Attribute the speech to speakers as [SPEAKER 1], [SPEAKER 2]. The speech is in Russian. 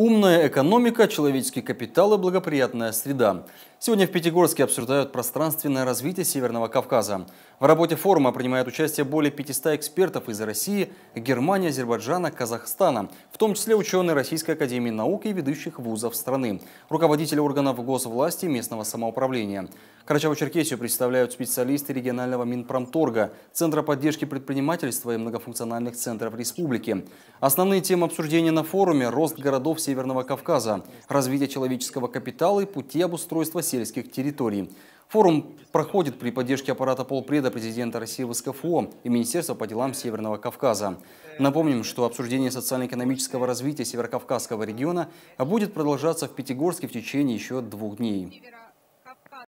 [SPEAKER 1] Умная экономика, человеческий капитал и благоприятная среда. Сегодня в Пятигорске обсуждают пространственное развитие Северного Кавказа. В работе форума принимают участие более 500 экспертов из России, Германии, Азербайджана, Казахстана, в том числе ученые Российской Академии Наук и ведущих вузов страны, руководители органов госвласти и местного самоуправления. Карачаево-Черкесию представляют специалисты регионального Минпромторга, Центра поддержки предпринимательства и многофункциональных центров республики. Основные темы обсуждения на форуме – рост городов Северного Кавказа, развитие человеческого капитала и пути обустройства сельских территорий. Форум проходит при поддержке аппарата полпреда президента России в СКФО и Министерства по делам Северного Кавказа. Напомним, что обсуждение социально-экономического развития Северокавказского региона будет продолжаться в Пятигорске в течение еще двух дней.